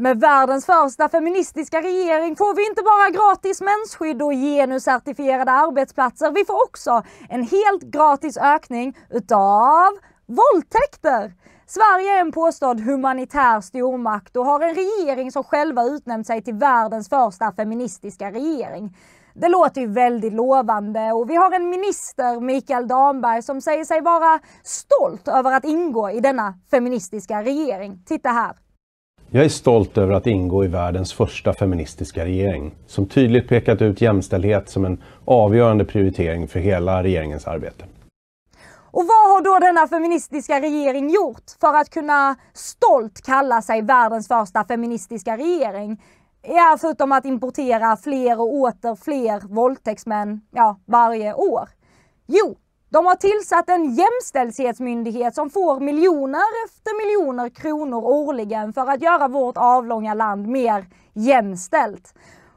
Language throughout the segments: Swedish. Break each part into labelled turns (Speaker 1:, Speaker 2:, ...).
Speaker 1: Med världens första feministiska regering får vi inte bara gratis mensskydd och genuscertifierade arbetsplatser, vi får också en helt gratis ökning utav våldtäkter. Sverige är en påstådd humanitär stormakt och har en regering som själva utnämnt sig till världens första feministiska regering. Det låter ju väldigt lovande och vi har en minister, Mikael Damberg, som säger sig vara stolt över att ingå i denna feministiska regering. Titta här. Jag är stolt över att ingå i världens första feministiska regering som tydligt pekat ut jämställdhet som en avgörande prioritering för hela regeringens arbete. Och vad har då denna feministiska regering gjort för att kunna stolt kalla sig världens första feministiska regering? Ja, förutom att importera fler och åter fler våldtäktsmän ja, varje år. Jo, de har tillsatt en jämställdhetsmyndighet som får miljoner efter miljoner kronor årligen för att göra vårt avlånga land mer jämställt.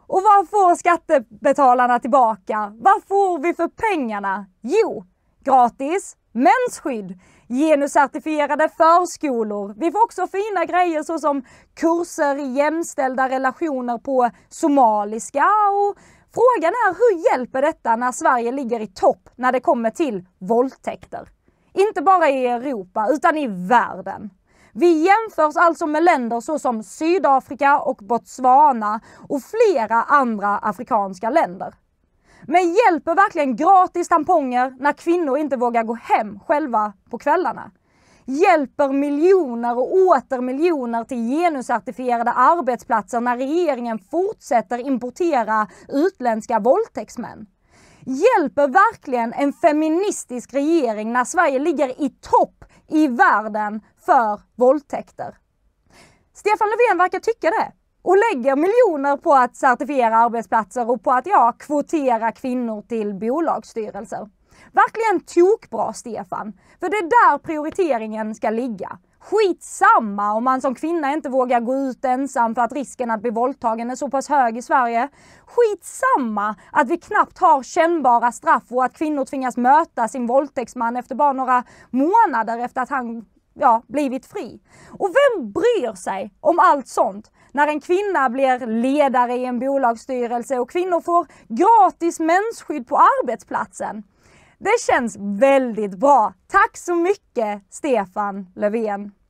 Speaker 1: Och vad får skattebetalarna tillbaka? Vad får vi för pengarna? Jo, gratis mensskydd, genuscertifierade förskolor. Vi får också fina grejer såsom kurser i jämställda relationer på somaliska och Frågan är hur hjälper detta när Sverige ligger i topp när det kommer till våldtäkter? Inte bara i Europa utan i världen. Vi jämförs alltså med länder såsom Sydafrika och Botswana och flera andra afrikanska länder. Men hjälper verkligen gratis tamponger när kvinnor inte vågar gå hem själva på kvällarna? hjälper miljoner och åter miljoner till genuscertifierade arbetsplatser när regeringen fortsätter importera utländska våldtäktsmän? Hjälper verkligen en feministisk regering när Sverige ligger i topp i världen för våldtäkter? Stefan Löfven verkar tycka det och lägger miljoner på att certifiera arbetsplatser och på att ja, kvotera kvinnor till bolagsstyrelser. Verkligen tokbra Stefan! För det är där prioriteringen ska ligga. Skitsamma om man som kvinna inte vågar gå ut ensam för att risken att bli våldtagen är så pass hög i Sverige. Skitsamma att vi knappt har kännbara straff och att kvinnor tvingas möta sin våldtäktsman efter bara några månader efter att han ja, blivit fri. Och vem bryr sig om allt sånt? När en kvinna blir ledare i en bolagsstyrelse och kvinnor får gratis mensskydd på arbetsplatsen. Det känns väldigt bra. Tack så mycket Stefan Löfven.